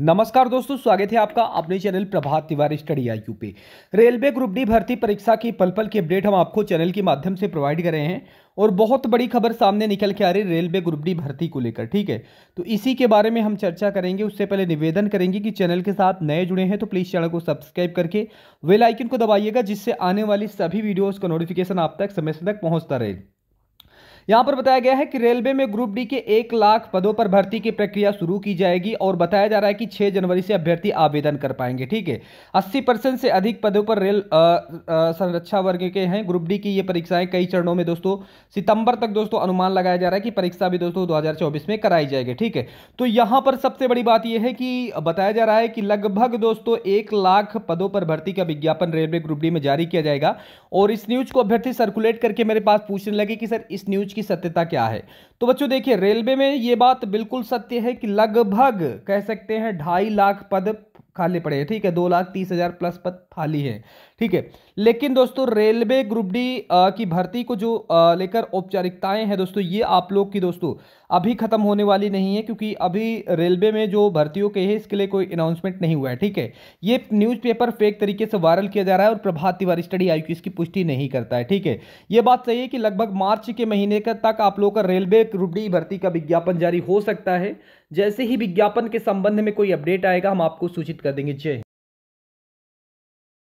नमस्कार दोस्तों स्वागत है आपका अपने channel Prabhat Tiwari study I पे रेलवे ग्रुप डी भर्ती परीक्षा की पल पल की अपडेट हम आपको चैनल के माध्यम से प्रोवाइड कर रहे हैं और बहुत बड़ी खबर सामने निकल के आ रही है रेलवे ग्रुप डी भर्ती को लेकर ठीक है तो इसी के बारे में हम चर्चा करेंगे उससे पहले निवेदन करेंगे कि चैनल के साथ नए जुड़े हैं तो प्लीज़ चैनल को सब्सक्राइब करके वेलाइकन को दबाइएगा जिससे आने वाली सभी वीडियोज़ का नोटिफिकेशन आप तक समय से तक पहुँचता रहे यहाँ पर बताया गया है कि रेलवे में ग्रुप डी के एक लाख पदों पर भर्ती की प्रक्रिया शुरू की जाएगी और बताया जा रहा है कि छह जनवरी से अभ्यर्थी आवेदन कर पाएंगे ठीक है अस्सी परसेंट से अधिक पदों पर रेल संरक्षा वर्ग के हैं ग्रुप डी की ये परीक्षाएं कई चरणों में दोस्तों सितंबर तक दोस्तों अनुमान लगाया जा रहा है कि परीक्षा भी दोस्तों दो में कराई जाएगी ठीक है तो यहाँ पर सबसे बड़ी बात यह है कि बताया जा रहा है कि लगभग दोस्तों एक लाख पदों पर भर्ती का विज्ञापन रेलवे ग्रुप डी में जारी किया जाएगा और इस न्यूज को अभ्यर्थी सर्कुलेट करके मेरे पास पूछने लगे कि सर इस न्यूज की सत्यता क्या है तो बच्चों देखिए रेलवे में ये बात बिल्कुल सत्य है कि लगभग कह सकते हैं ढाई लाख पद खाली पड़े हैं ठीक है दो लाख तीस हज़ार प्लस पद खाली है ठीक है लेकिन दोस्तों रेलवे ग्रुप डी की भर्ती को जो लेकर औपचारिकताएं हैं दोस्तों ये आप लोग की दोस्तों अभी ख़त्म होने वाली नहीं है क्योंकि अभी रेलवे में जो भर्तियों के है इसके लिए कोई अनाउंसमेंट नहीं हुआ है ठीक है ये न्यूज़पेपर फेक तरीके से वायरल किया जा रहा है और प्रभात तिवारी स्टडी आई इसकी पुष्टि नहीं करता है ठीक है ये बात सही है कि लगभग मार्च के महीने तक आप लोगों का रेलवे ग्रुप डी भर्ती का विज्ञापन जारी हो सकता है जैसे ही विज्ञापन के संबंध में कोई अपडेट आएगा हम आपको सूचित कर देंगे जय